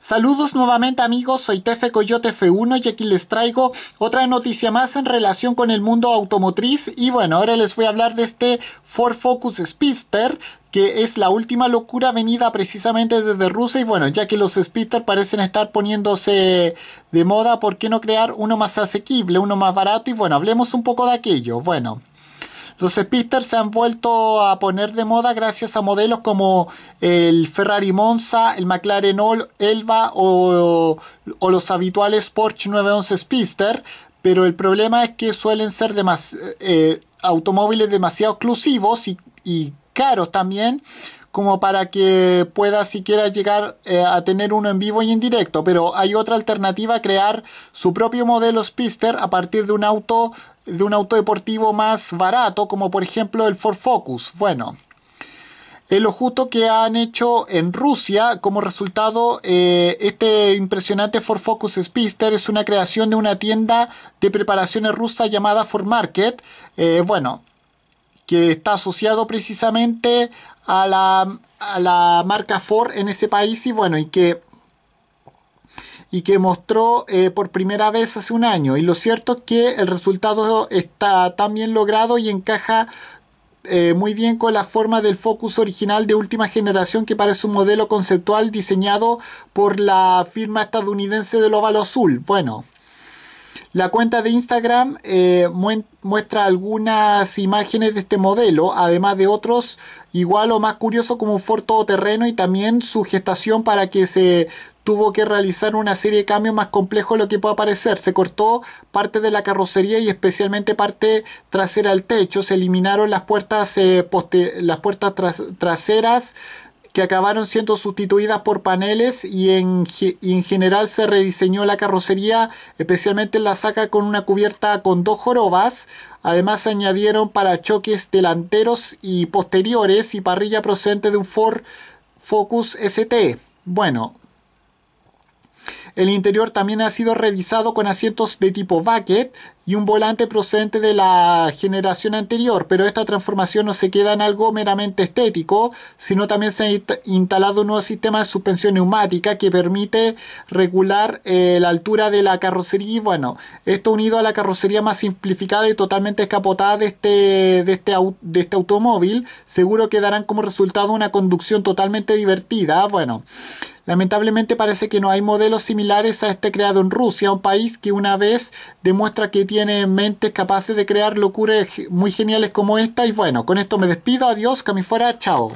Saludos nuevamente amigos, soy Tefe Coyote F1 y aquí les traigo otra noticia más en relación con el mundo automotriz y bueno, ahora les voy a hablar de este Ford Focus Speedster que es la última locura venida precisamente desde Rusia y bueno, ya que los speedsters parecen estar poniéndose de moda, ¿por qué no crear uno más asequible, uno más barato? Y bueno, hablemos un poco de aquello. Bueno, los speedsters se han vuelto a poner de moda gracias a modelos como el Ferrari Monza, el McLaren Elva o, los habituales Porsche 911 Speedster, pero el problema es que suelen ser eh, automóviles demasiado exclusivos y caros también como para que pueda siquiera llegar eh, a tener uno en vivo y en directo, pero hay otra alternativa, crear su propio modelo Spister a partir de un auto de un auto deportivo más barato, como por ejemplo el Ford Focus. Bueno, es lo justo que han hecho en Rusia como resultado eh, este impresionante Ford Focus Spister... es una creación de una tienda de preparaciones rusa llamada Ford Market eh, bueno que está asociado precisamente a la, marca Ford en ese país y bueno, y que y que mostró eh, por primera vez hace un año. Y lo cierto es que el resultado está tan bien logrado y encaja eh, muy bien con la forma del Focus original de última generación que parece un modelo conceptual diseñado por la firma estadounidense del óvalo azul. Bueno, la cuenta de Instagram eh, muestra algunas imágenes de este modelo, además de otros igual o más curioso como un Ford todoterreno y también su gestación para que se tuvo que realizar una serie de cambios más complejos de lo que puede parecer. Se cortó parte de la carrocería y especialmente parte trasera al techo. Se eliminaron las puertas, eh, las puertas traseras que acabaron siendo sustituidas por paneles y en, general se rediseñó la carrocería, especialmente la saca con una cubierta con dos jorobas. Además se añadieron para choques delanteros y posteriores y parrilla procedente de un Ford Focus ST. Bueno, el interior también ha sido revisado con asientos de tipo bucket y un volante procedente de la generación anterior, pero esta transformación no se queda en algo meramente estético, sino también se ha instalado un nuevo sistema de suspensión neumática que permite regular eh, la altura de la carrocería y bueno, esto unido a la carrocería más simplificada y totalmente escapotada de este, de este, de este automóvil, seguro que darán como resultado una conducción totalmente divertida. Bueno, Lamentablemente parece que no hay modelos similares a este creado en Rusia, un país que una vez demuestra que tiene mentes capaces de crear locuras muy geniales como esta. Y bueno, con esto me despido, adiós, que fuera, chao.